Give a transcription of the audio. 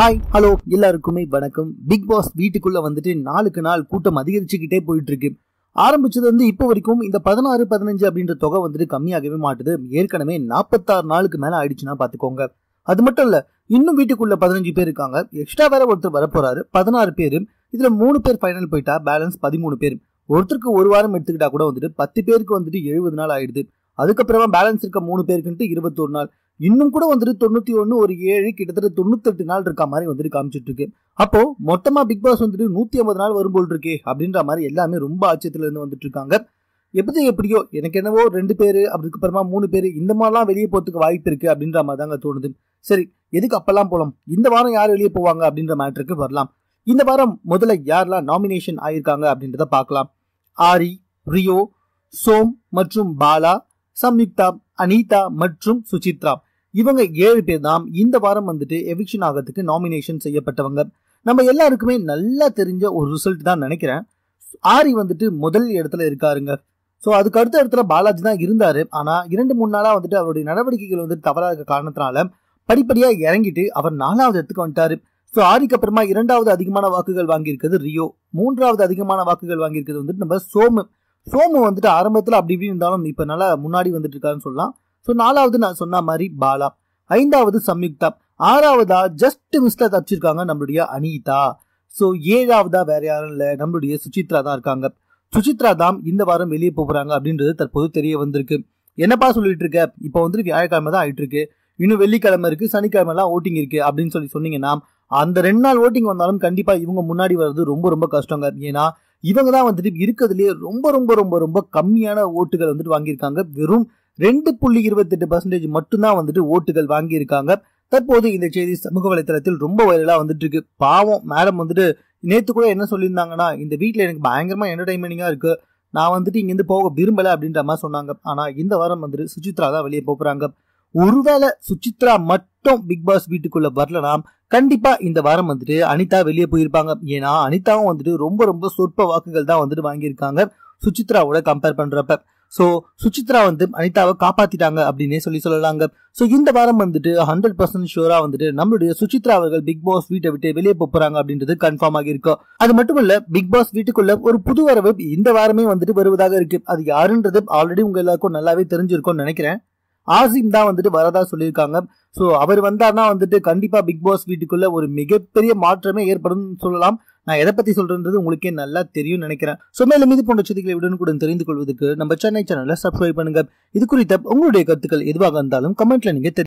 hi hello எல்லாருக்குமே வணக்கம் big pass வீட்டுக்குள்ள வந்துட்டு நாளுக்கு நாள் கூட்டம் அதிகரிச்சுக்கிட்டே போயிட்டு இருக்கு ஆரம்பிச்சது வந்து இப்போ வரைக்கும் இந்த பதினாறு பதினஞ்சு அப்படின்ற தொகை வந்துட்டு கம்மியாகவே மாட்டுது ஏற்கனவே நாற்பத்தாறு நாளுக்கு மேல ஆயிடுச்சுன்னா பாத்துக்கோங்க அது மட்டும் இல்ல இன்னும் வீட்டுக்குள்ள பதினஞ்சு பேர் இருக்காங்க எக்ஸ்ட்ரா வேற ஒருத்தர் வரப்போறாரு பதினாறு பேர் இதுல மூணு பேர் ஃபைனல் போயிட்டா பேலன்ஸ் பதிமூணு பேர் ஒருத்தருக்கு ஒரு வாரம் எடுத்துக்கிட்டா கூட வந்துட்டு பத்து பேருக்கு வந்துட்டு எழுபது நாள் ஆயிடுது அதுக்கப்புறமா பேலன்ஸ் இருக்க மூணு பேருக்குன்ட்டு இருபத்தொரு நாள் இன்னும் கூட வந்துட்டு தொண்ணூத்தி ஒன்னு ஒரு ஏழு கிட்டத்தட்ட தொண்ணூத்தெட்டு நாள் இருக்க மாதிரி வந்துட்டு காமிச்சிட்ருக்கு இருக்கு அப்போ மொத்தமா பிக் பாஸ் வந்துட்டு நூத்தி ஐம்பது நாள் வரும்போல் இருக்கே அப்படின்ற மாதிரி எல்லாமே ரொம்ப ஆச்சரியத்துல இருந்து வந்துட்டு இருக்காங்க எப்படி எப்படியோ எனக்கு என்னவோ ரெண்டு பேர் அப்புறமா மூணு பேர் இந்த மாதிரிலாம் வெளியே போகிறதுக்கு வாய்ப்பு இருக்குது அப்படின்ற மாதிரி தாங்க தோணுது சரி எதுக்கு அப்பெல்லாம் போகலாம் இந்த வாரம் யார் வெளியே போவாங்க அப்படின்ற மேட்ருக்கு வரலாம் இந்த வாரம் முதல்ல யாரெல்லாம் நாமினேஷன் ஆயிருக்காங்க அப்படின்றத பார்க்கலாம் ஆரி ரியோ சோம் மற்றும் பாலா சம்யுக்தா அனிதா மற்றும் சுசித்ரா இவங்க ஏழு பேர் தான் இந்த வாரம் வந்துட்டு எவிக்ஷன் ஆகிறதுக்கு நாமினேஷன் செய்யப்பட்டவங்க நம்ம எல்லாருக்குமே நல்லா தெரிஞ்ச ஒரு ரிசல்ட் தான் நினைக்கிறேன் ஆரி வந்துட்டு முதல் இடத்துல இருக்காருங்க ஸோ அதுக்கு அடுத்த இடத்துல பாலாஜி தான் இருந்தார் ஆனால் இரண்டு மூணு நாளாக வந்துட்டு அவருடைய நடவடிக்கைகள் வந்துட்டு தவறாக இருக்க காரணத்தினால படிப்படியாக இறங்கிட்டு அவர் நாலாவது இடத்துக்கு வந்துட்டார் ஸோ ஆரிக்கு அப்புறமா இரண்டாவது அதிகமான வாக்குகள் வாங்கியிருக்கிறது ரியோ மூன்றாவது அதிகமான வாக்குகள் வாங்கியிருக்கிறது வந்துட்டு நம்ம சோமு சோமு வந்துட்டு ஆரம்பத்தில் அப்படி இப்படி இருந்தாலும் இப்போ நல்லா முன்னாடி வந்துட்டு இருக்காருன்னு சொல்லலாம் ஸோ நாலாவது நான் சொன்ன மாதிரி பாலா ஐந்தாவது சம்யுக்தா ஆறாவதா ஜஸ்ட் மிஸ்ல தப்பிச்சிருக்காங்க நம்மளுடைய அனிதா ஸோ ஏழாவதா வேற யாரும் இல்லை நம்மளுடைய சுசித்ரா தான் இருக்காங்க சுசித்ரா தான் இந்த வாரம் வெளியே போகிறாங்க அப்படின்றது தற்போது தெரிய வந்திருக்கு என்னப்பா சொல்லிட்டு இருக்க இப்போ வந்து வியாழக்கிழமை தான் ஆயிட்டு இருக்கு இன்னும் வெள்ளிக்கிழமை இருக்கு சனிக்கிழமைலாம் ஓட்டிங் இருக்கு அப்படின்னு சொல்லி சொன்னீங்கன்னா அந்த ரெண்டு நாள் ஓட்டிங் வந்தாலும் கண்டிப்பா இவங்க முன்னாடி வர்றது ரொம்ப ரொம்ப கஷ்டங்க ஏன்னா இவங்க தான் வந்துட்டு இருக்கிறதுலேயே ரொம்ப ரொம்ப ரொம்ப ரொம்ப கம்மியான ஓட்டுகள் வந்துட்டு வாங்கியிருக்காங்க வெறும் ரெண்டு புள்ளி இருபத்தெட்டு பர்சன்டேஜ் மட்டும்தான் வந்துட்டு ஓட்டுகள் வாங்கியிருக்காங்க தற்போது இந்த செய்தி சமூக வலைத்தளத்தில் ரொம்ப வைரலாக வந்துட்டு இருக்கு பாவம் மேடம் வந்துட்டு நேற்று கூட என்ன சொல்லியிருந்தாங்கன்னா இந்த வீட்டில் எனக்கு பயங்கரமாக என்டர்டைன்மெண்டிங்காக இருக்கு நான் வந்துட்டு இங்கேருந்து போக விரும்பலை அப்படின்ற மாதிரி சொன்னாங்க ஆனால் இந்த வாரம் வந்துட்டு சுசித்ரா தான் வெளியே போகிறாங்க ஒருவேளை சுச்சித்ரா மட்டும் பிக் பாஸ் வீட்டுக்குள்ள வரலனா கண்டிப்பா இந்த வாரம் வந்துட்டு அனிதா வெளியே போயிருப்பாங்க ஏன்னா அனிதாவும் வந்துட்டு ரொம்ப ரொம்ப சொற்ப வாக்குகள் தான் வந்துட்டு வாங்கியிருக்காங்க சுச்சித்ராவோட கம்பேர் பண்றப்ப ஸோ சுச்சித்ரா வந்து அனிதாவை காப்பாத்திட்டாங்க அப்படின்னே சொல்லி சொல்லலாங்க ஸோ இந்த வாரம் வந்துட்டு ஹண்ட்ரட் பர்சன்ட் ஷியூரா வந்துட்டு நம்மளுடைய சுச்சித்ரா அவர்கள் பிக் பாஸ் வீட்டை விட்டு வெளியே போறாங்க அப்படின்றது கன்ஃபார்ம் ஆகி அது மட்டும் இல்ல பிக் பாஸ் வீட்டுக்குள்ள ஒரு புது வரவு இந்த வாரமே வந்துட்டு வருவதாக இருக்கு அது யாருன்றது ஆல்ரெடி உங்க எல்லாருக்கும் நல்லாவே தெரிஞ்சிருக்கும்னு நினைக்கிறேன் ஆசிம் தான் வந்துட்டு வரதா சொல்லியிருக்காங்க ஸோ அவர் வந்தார்னா வந்துட்டு கண்டிப்பா பிக் பாஸ் வீட்டுக்குள்ள ஒரு மிகப்பெரிய மாற்றமே ஏற்படும் சொல்லலாம் நான் எதை பற்றி சொல்கிறேன்றது உங்களுக்கே நல்லா தெரியும் நினைக்கிறேன் ஸோ மேலும் மீது போன்ற செய்திகளை உடனுக்குடன் தெரிந்து கொள்வதற்கு நம்ம சென்னை சேனலை சப்ஸ்கிரைப் பண்ணுங்க இது குறித்த உங்களுடைய கருத்துக்கள் எதுவாக இருந்தாலும் கமெண்ட்ல நீங்கள்